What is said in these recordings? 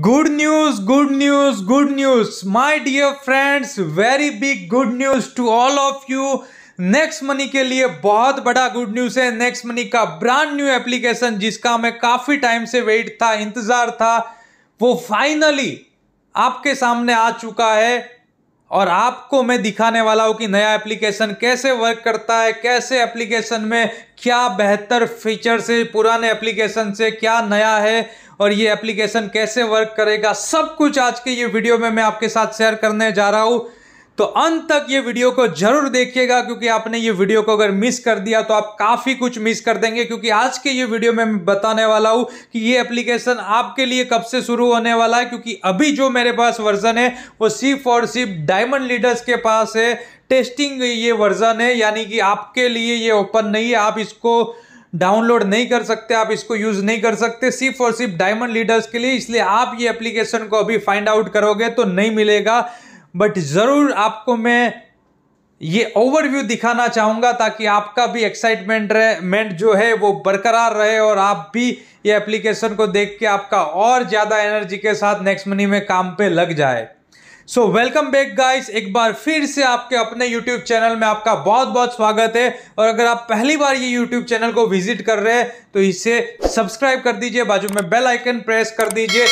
good news good news good news my dear friends very big good news to all of you next money के लिए बहुत बड़ा good news है next money का brand new application जिसका मैं काफ़ी टाइम से वेट था इंतज़ार था वो फाइनली आपके सामने आ चुका है और आपको मैं दिखाने वाला हूँ कि नया एप्लीकेशन कैसे वर्क करता है कैसे एप्लीकेशन में क्या बेहतर फीचर्स है पुराने एप्लीकेशन से क्या नया है और ये एप्लीकेशन कैसे वर्क करेगा सब कुछ आज के ये वीडियो में मैं आपके साथ शेयर करने जा रहा हूँ तो अंत तक ये वीडियो को जरूर देखिएगा क्योंकि आपने ये वीडियो को अगर मिस कर दिया तो आप काफ़ी कुछ मिस कर देंगे क्योंकि आज के ये वीडियो में मैं बताने वाला हूँ कि ये एप्लीकेशन आपके लिए कब से शुरू होने वाला है क्योंकि अभी जो मेरे पास वर्जन है वो सिर्फ और सिर्फ डायमंड लीडर्स के पास है टेस्टिंग ये वर्जन है यानी कि आपके लिए ये ओपन नहीं है आप इसको डाउनलोड नहीं कर सकते आप इसको यूज नहीं कर सकते सिर्फ और सिर्फ डायमंड लीडर्स के लिए इसलिए आप ये एप्लीकेशन को अभी फाइंड आउट करोगे तो नहीं मिलेगा बट ज़रूर आपको मैं ये ओवरव्यू दिखाना चाहूँगा ताकि आपका भी एक्साइटमेंट मेंट जो है वो बरकरार रहे और आप भी ये एप्लीकेशन को देख के आपका और ज़्यादा एनर्जी के साथ नेक्स्ट मनी में काम पे लग जाए सो वेलकम बैक गाइस एक बार फिर से आपके अपने यूट्यूब चैनल में आपका बहुत बहुत स्वागत है और अगर आप पहली बार ये यूट्यूब चैनल को विजिट कर रहे हैं तो इसे सब्सक्राइब कर दीजिए बाजू में बेल आइकन प्रेस कर दीजिए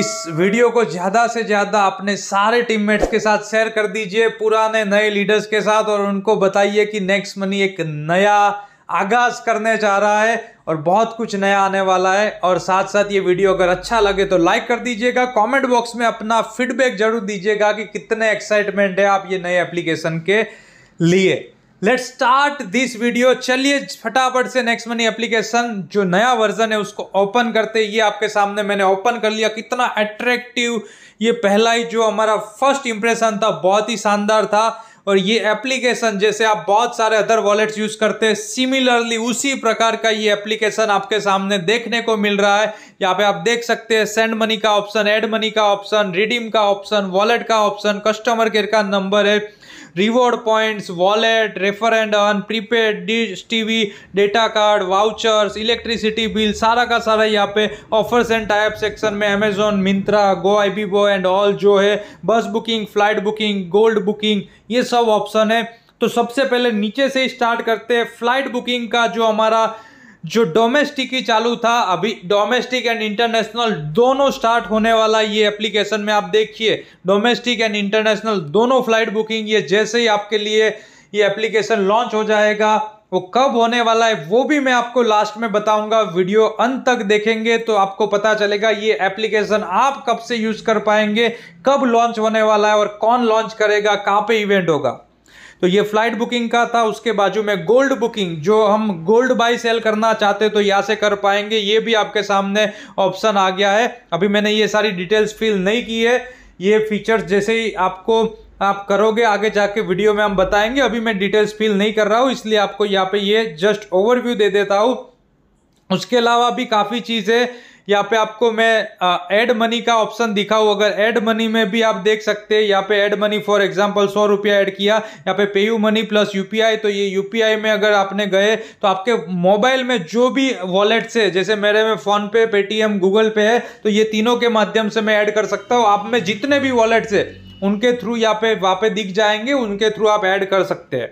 इस वीडियो को ज़्यादा से ज़्यादा अपने सारे टीममेट्स के साथ शेयर कर दीजिए पुराने नए लीडर्स के साथ और उनको बताइए कि नेक्स्ट मनी एक नया आगाज़ करने जा रहा है और बहुत कुछ नया आने वाला है और साथ साथ ये वीडियो अगर अच्छा लगे तो लाइक कर दीजिएगा कमेंट बॉक्स में अपना फीडबैक जरूर दीजिएगा कि कितने एक्साइटमेंट है आप ये नए एप्लीकेशन के लिए लेट स्टार्ट दिस वीडियो चलिए फटाफट से नेक्स्ट मनी एप्लीकेशन जो नया वर्जन है उसको ओपन करते ये आपके सामने मैंने ओपन कर लिया कितना अट्रैक्टिव ये पहला ही जो हमारा फर्स्ट इंप्रेशन था बहुत ही शानदार था और ये एप्लीकेशन जैसे आप बहुत सारे अदर वॉलेट्स यूज़ करते हैं सिमिलरली उसी प्रकार का ये एप्लीकेशन आपके सामने देखने को मिल रहा है यहाँ पे आप देख सकते हैं सेंड मनी का ऑप्शन एड मनी का ऑप्शन रिडीम का ऑप्शन वॉलेट का ऑप्शन कस्टमर केयर का नंबर है reward points wallet and on prepaid dish TV data card vouchers electricity bill सारा का सारा यहाँ पे ऑफर्स एंड टाइप सेक्शन में Amazon Myntra Goibibo and all जो है bus booking flight booking gold booking ये सब ऑप्शन है तो सबसे पहले नीचे से स्टार्ट करते हैं फ्लाइट बुकिंग का जो हमारा जो डोमेस्टिक ही चालू था अभी डोमेस्टिक एंड इंटरनेशनल दोनों स्टार्ट होने वाला ये एप्लीकेशन में आप देखिए डोमेस्टिक एंड इंटरनेशनल दोनों फ्लाइट बुकिंग ये जैसे ही आपके लिए ये एप्लीकेशन लॉन्च हो जाएगा वो कब होने वाला है वो भी मैं आपको लास्ट में बताऊंगा वीडियो अंत तक देखेंगे तो आपको पता चलेगा ये एप्लीकेशन आप कब से यूज़ कर पाएंगे कब लॉन्च होने वाला है और कौन लॉन्च करेगा कहाँ पे इवेंट होगा तो ये फ्लाइट बुकिंग का था उसके बाजू में गोल्ड बुकिंग जो हम गोल्ड बाई सेल करना चाहते तो यहाँ से कर पाएंगे ये भी आपके सामने ऑप्शन आ गया है अभी मैंने ये सारी डिटेल्स फिल नहीं की है ये फीचर्स जैसे ही आपको आप करोगे आगे जाके वीडियो में हम बताएंगे अभी मैं डिटेल्स फिल नहीं कर रहा हूँ इसलिए आपको यहाँ पे ये जस्ट ओवरव्यू दे देता हूँ उसके अलावा भी काफ़ी चीज़ें यहाँ पे आपको मैं एड मनी का ऑप्शन दिखाऊँ अगर एड मनी में भी आप देख सकते हैं यहाँ पे एड मनी फॉर एग्जांपल सौ रुपया ऐड किया यहाँ पे पेयू मनी प्लस यूपीआई तो ये यूपीआई में अगर आपने गए तो आपके मोबाइल में जो भी वॉलेट से जैसे मेरे में फ़ोनपे पेटीएम गूगल पे है तो ये तीनों के माध्यम से मैं ऐड कर सकता हूँ आप में जितने भी वॉलेट से उनके थ्रू यहाँ पे वहाँ पे दिख जाएंगे उनके थ्रू आप ऐड कर सकते हैं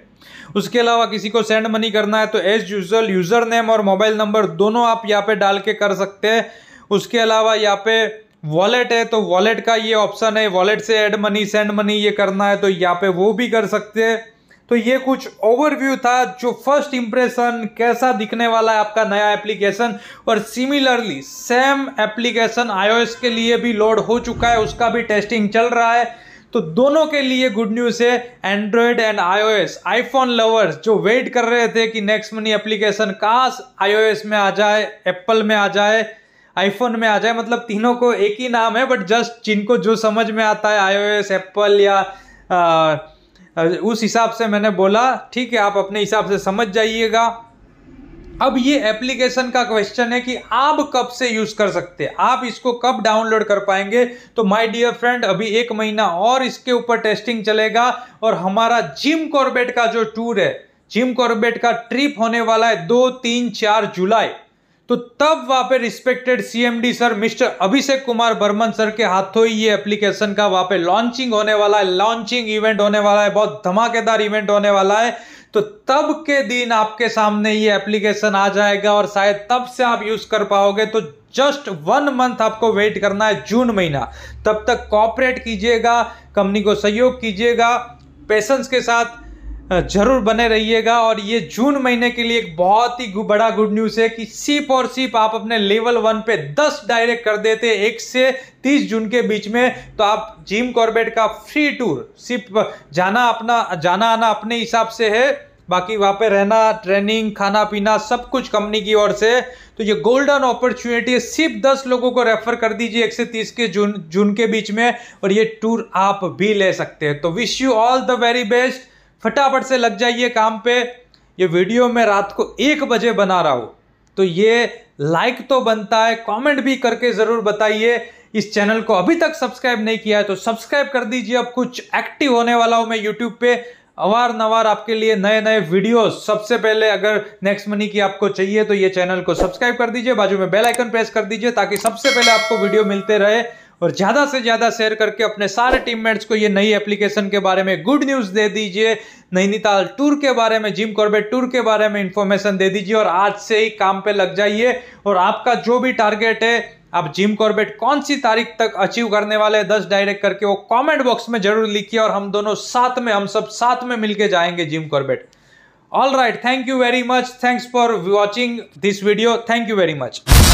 उसके अलावा किसी को सेंड मनी करना है तो एज यूजल यूज़र नेम और मोबाइल नंबर दोनों आप यहाँ पे डाल के कर सकते हैं उसके अलावा यहाँ पे वॉलेट है तो वॉलेट का ये ऑप्शन है वॉलेट से एड मनी सेंड मनी ये करना है तो यहाँ पे वो भी कर सकते हैं तो ये कुछ ओवरव्यू था जो फर्स्ट इंप्रेशन कैसा दिखने वाला है आपका नया एप्लीकेशन और सिमिलरली सेम एप्लीकेशन आईओएस के लिए भी लोड हो चुका है उसका भी टेस्टिंग चल रहा है तो दोनों के लिए गुड न्यूज़ है Android and iOS iPhone lovers जो वेट कर रहे थे कि नेक्स्ट मनी एप्लीकेशन काश आईओएस में आ जाए एप्पल में आ जाए आईफोन में आ जाए मतलब तीनों को एक ही नाम है बट जस्ट जिनको जो समझ में आता है एस एप्पल या आ, उस हिसाब से मैंने बोला ठीक है आप अपने हिसाब से समझ जाइएगा अब ये एप्लीकेशन का क्वेश्चन है कि आप कब से यूज कर सकते हैं आप इसको कब डाउनलोड कर पाएंगे तो माय डियर फ्रेंड अभी एक महीना और इसके ऊपर टेस्टिंग चलेगा और हमारा जिम कॉर्बेट का जो टूर है जिम कॉर्बेट का ट्रिप होने वाला है दो तीन चार जुलाई तो तब वहां पे respected CMD sir mister Abhishek Kumar Barman sir के हाथों ही ये एप्लीकेशन का वहां पे लॉन्चिंग होने वाला है लॉन्चिंग इवेंट होने वाला है बहुत धमाकेदार इवेंट होने वाला है तो तब के दिन आपके सामने ये एप्लीकेशन आ जाएगा और शायद तब से आप यूज कर पाओगे तो जस्ट वन मंथ आपको वेट करना है जून महीना तब तक कॉपरेट कीजिएगा कंपनी को सहयोग कीजिएगा पेशेंस के साथ जरूर बने रहिएगा और ये जून महीने के लिए एक बहुत ही बड़ा गुड न्यूज़ है कि सिप और सिप आप अपने लेवल वन पे 10 डायरेक्ट कर देते एक से 30 जून के बीच में तो आप जिम कॉर्बेट का फ्री टूर सिप जाना अपना जाना आना अपने हिसाब से है बाकी वहाँ पे रहना ट्रेनिंग खाना पीना सब कुछ कंपनी की ओर से तो ये गोल्डन अपॉर्चुनिटी है सिर्फ दस लोगों को रेफर कर दीजिए एक से तीस के जून जून के बीच में और ये टूर आप भी ले सकते हैं तो wish you all the very best फटाफट से लग जाइए काम पे ये वीडियो मैं रात को एक बजे बना रहा हूँ तो ये लाइक तो बनता है कमेंट भी करके ज़रूर बताइए इस चैनल को अभी तक सब्सक्राइब नहीं किया है तो सब्सक्राइब कर दीजिए अब कुछ एक्टिव होने वाला हूँ मैं यूट्यूब पे अवार नवार आपके लिए नए नए वीडियो सबसे पहले अगर नेक्स्ट मनी की आपको चाहिए तो ये चैनल को सब्सक्राइब कर दीजिए बाजू में बेल आइकन प्रेस कर दीजिए ताकि सबसे पहले आपको वीडियो मिलते रहे और ज़्यादा से ज़्यादा शेयर करके अपने सारे टीममेट्स को ये नई एप्लीकेशन के बारे में गुड न्यूज़ दे दीजिए नैनीताल टूर के बारे में जिम कॉर्बेट टूर के बारे में इंफॉर्मेशन दे दीजिए और आज से ही काम पे लग जाइए और आपका जो भी टारगेट है आप जिम कॉर्बेट कौन सी तारीख तक अचीव करने वाले हैं दस डायरेक्ट करके वो कॉमेंट बॉक्स में जरूर लिखिए और हम दोनों साथ में हम सब साथ में मिलके जाएंगे Jim Corbett all right thank you very much thanks for watching this video thank you very much